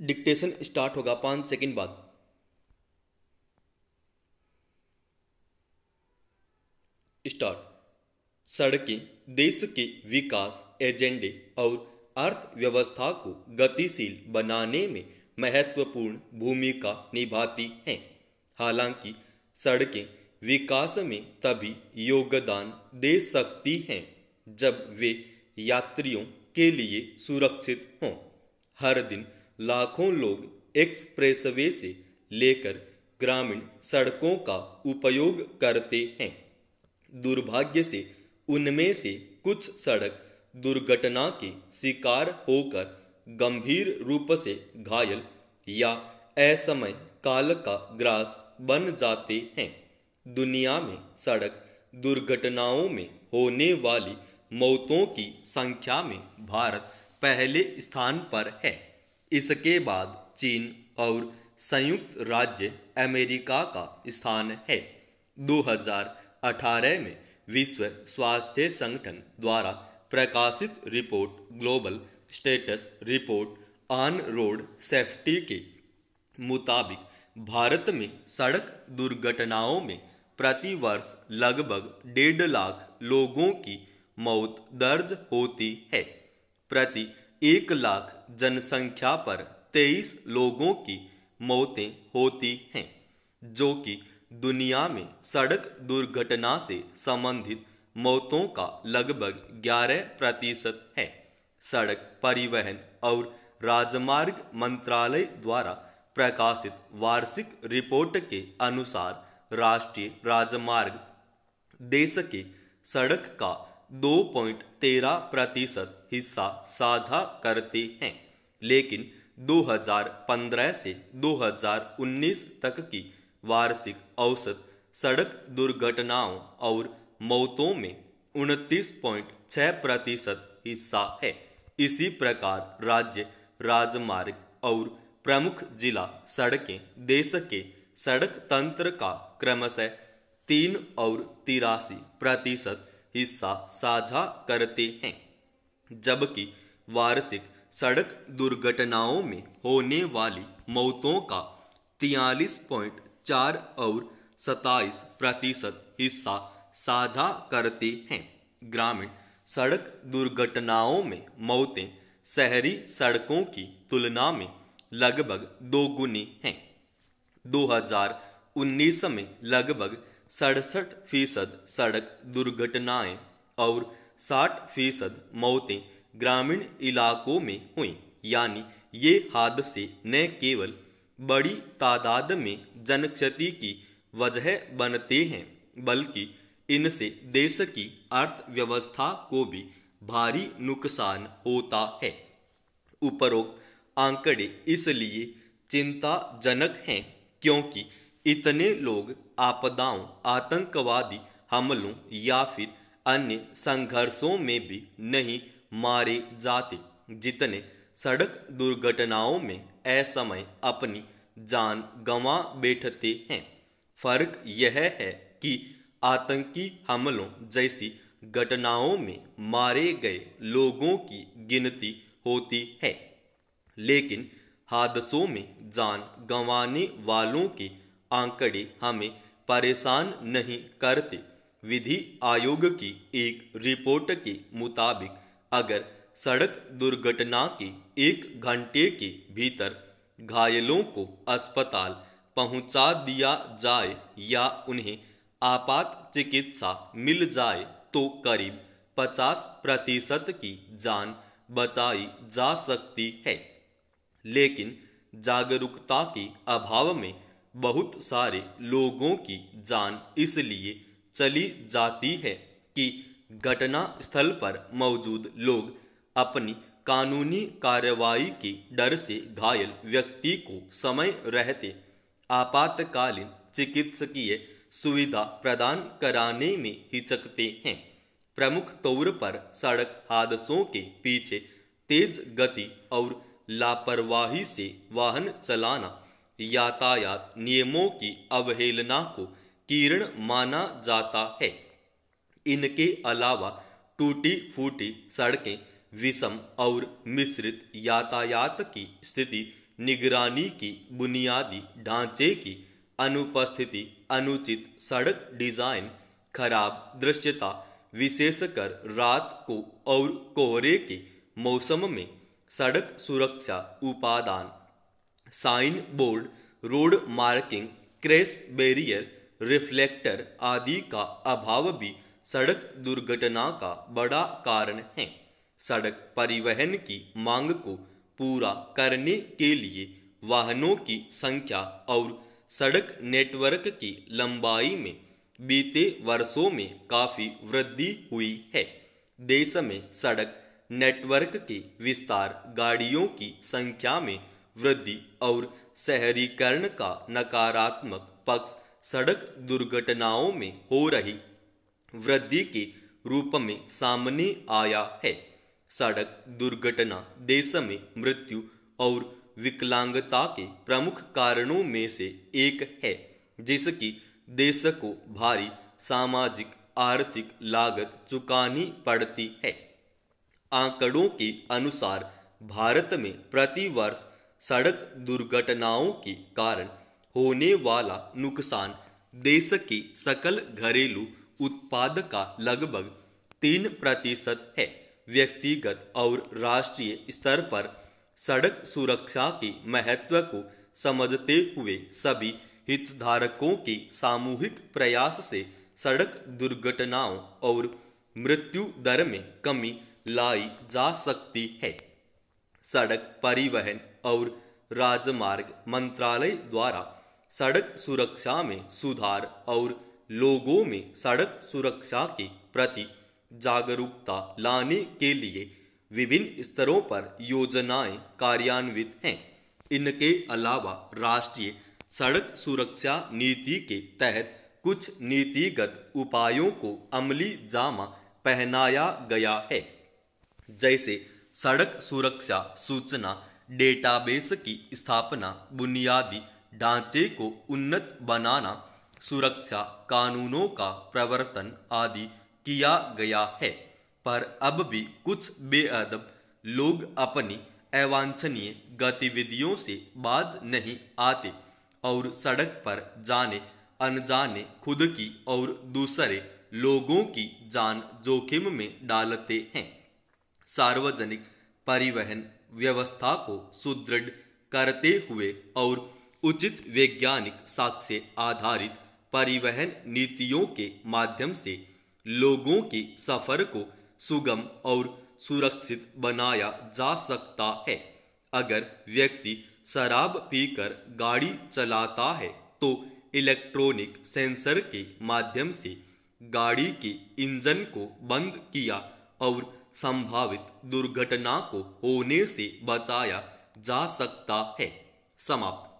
dictation start होगा पांच second बाद स्टार्ट सड़कें देश के विकास एजेंडे और अर्थव्यवस्था को गतिशील बनाने में महत्वपूर्ण भूमिका निभाती हैं हालांकि सड़कें विकास में तभी योगदान दे सकती हैं जब वे यात्रियों के लिए सुरक्षित हों हर दिन लाखों लोग एक्सप्रेसवे से लेकर ग्रामीण सड़कों का उपयोग करते हैं दुर्भाग्य से उनमें से कुछ सड़क दुर्घटना के शिकार होकर गंभीर रूप से घायल या असमय काल का ग्रास बन जाते हैं दुनिया में सड़क दुर्घटनाओं में होने वाली मौतों की संख्या में भारत पहले स्थान पर है इसके बाद चीन और संयुक्त राज्य अमेरिका का स्थान है 2018 में विश्व स्वास्थ्य संगठन द्वारा प्रकाशित report global status report on road safety के मुताबिक भारत में सड़क दुर्घटनाओं में प्रतिवर्ष लगभग डेढ़ लाख लोगों की मौत दर्ज होती है प्रति एक लाख जनसंख्या पर तेईस लोगों की मौतें होती हैं जो कि दुनिया में सड़क दुर्घटना से संबंधित मौतों का लगभग 11 प्रतिशत है सड़क परिवहन और राजमार्ग मंत्रालय द्वारा प्रकाशित वार्षिक रिपोर्ट के अनुसार राष्ट्रीय राजमार्ग देश के सड़क का दो पॉइंट तेरह प्रतिशत हिस्सा साझा करते हैं लेकिन 2015 से 2019 तक की वार्षिक औसत सड़क दुर्घटनाओं और मौतों में उनतीस पॉइंट छः प्रतिशत हिस्सा है इसी प्रकार राज्य राजमार्ग और प्रमुख जिला सड़कें देश के सड़क तंत्र का क्रमशः तीन और तिरासी प्रतिशत हिस्सा साझा करते हैं जबकि वार्षिक सड़क दुर्घटनाओं में होने वाली मौतों का तियालीस पॉइंट चार और सताइस प्रतिशत हिस्सा साझा करते हैं ग्रामीण सड़क दुर्घटनाओं में मौतें शहरी सड़कों की तुलना में लगभग दोगुनी हैं 2019 में लगभग सड़सठ फीसद सड़क दुर्घटनाएं और 60 फीसद मौतें ग्रामीण इलाकों में हुई यानी ये हादसे न केवल बड़ी तादाद में जन क्षति की वजह बनते हैं बल्कि इनसे देश की अर्थव्यवस्था को भी भारी नुकसान होता है उपरोक्त आंकड़े इसलिए चिंताजनक हैं क्योंकि इतने लोग आपदाओं आतंकवादी हमलों या फिर अन्य संघर्षों में भी नहीं मारे जाते जितने सड़क दुर्घटनाओं में असमय अपनी जान गंवा बैठते हैं फर्क यह है कि आतंकी हमलों जैसी घटनाओं में मारे गए लोगों की गिनती होती है लेकिन हादसों में जान गंवाने वालों की आंकड़े हमें परेशान नहीं करते विधि आयोग की एक रिपोर्ट के मुताबिक अगर सड़क दुर्घटना के एक घंटे के भीतर घायलों को अस्पताल पहुंचा दिया जाए या उन्हें आपात चिकित्सा मिल जाए तो करीब 50 प्रतिशत की जान बचाई जा सकती है लेकिन जागरूकता के अभाव में बहुत सारे लोगों की जान इसलिए चली जाती है कि घटना स्थल पर मौजूद लोग अपनी कानूनी कार्रवाई के डर से घायल व्यक्ति को समय रहते आपातकालीन चिकित्सकीय सुविधा प्रदान कराने में हिचकते हैं प्रमुख तौर पर सड़क हादसों के पीछे तेज गति और लापरवाही से वाहन चलाना यातायात नियमों की अवहेलना को किरण माना जाता है इनके अलावा टूटी फूटी सड़कें विषम और मिश्रित यातायात की स्थिति निगरानी की बुनियादी ढांचे की अनुपस्थिति अनुचित सड़क डिजाइन खराब दृश्यता विशेषकर रात को और कोहरे के मौसम में सड़क सुरक्षा उपादान sign board road marking crash barrier reflector आदि का अभाव भी सड़क दुर्घटना का बड़ा कारण है सड़क परिवहन की मांग को पूरा करने के लिए वाहनों की संख्या और सड़क नेटवर्क की लंबाई में बीते वर्षों में काफ़ी वृद्धि हुई है देश में सड़क नेटवर्क के विस्तार गाड़ियों की संख्या में वृद्धि और शहरीकरण का नकारात्मक पक्ष सड़क दुर्घटनाओं में हो रही वृद्धि के रूप में सामने आया है सड़क दुर्घटना देश में मृत्यु और विकलांगता के प्रमुख कारणों में से एक है जिसकी देश को भारी सामाजिक आर्थिक लागत चुकानी पड़ती है आंकड़ों के अनुसार भारत में प्रतिवर्ष सड़क दुर्घटनाओं के कारण होने वाला नुकसान देश के सकल घरेलू उत्पाद का लगभग तीन प्रतिशत है व्यक्तिगत और राष्ट्रीय स्तर पर सड़क सुरक्षा के महत्व को समझते हुए सभी हितधारकों के सामूहिक प्रयास से सड़क दुर्घटनाओं और मृत्यु दर में कमी लाई जा सकती है सड़क परिवहन और राजमार्ग मंत्रालय द्वारा सड़क सुरक्षा में सुधार और लोगों में सड़क सुरक्षा के प्रति जागरूकता लाने के लिए विभिन्न स्तरों पर योजनाएं कार्यान्वित हैं इनके अलावा राष्ट्रीय सड़क सुरक्षा नीति के तहत कुछ नीतिगत उपायों को अमली जामा पहनाया गया है जैसे सड़क सुरक्षा सूचना डेटाबेस की स्थापना बुनियादी ढांचे को उन्नत बनाना सुरक्षा कानूनों का प्रवर्तन आदि किया गया है पर अब भी कुछ बेअदब लोग अपनी अवांछनीय गतिविधियों से बाज नहीं आते और सड़क पर जाने अनजाने खुद की और दूसरे लोगों की जान जोखिम में डालते हैं सार्वजनिक परिवहन व्यवस्था को सुदृढ़ करते हुए और उचित वैज्ञानिक साक्ष्य आधारित परिवहन नीतियों के माध्यम से लोगों के सफर को सुगम और सुरक्षित बनाया जा सकता है अगर व्यक्ति शराब पीकर गाड़ी चलाता है तो इलेक्ट्रॉनिक सेंसर के माध्यम से गाड़ी के इंजन को बंद किया और संभावित दुर्घटना को होने से बचाया जा सकता है समाप्त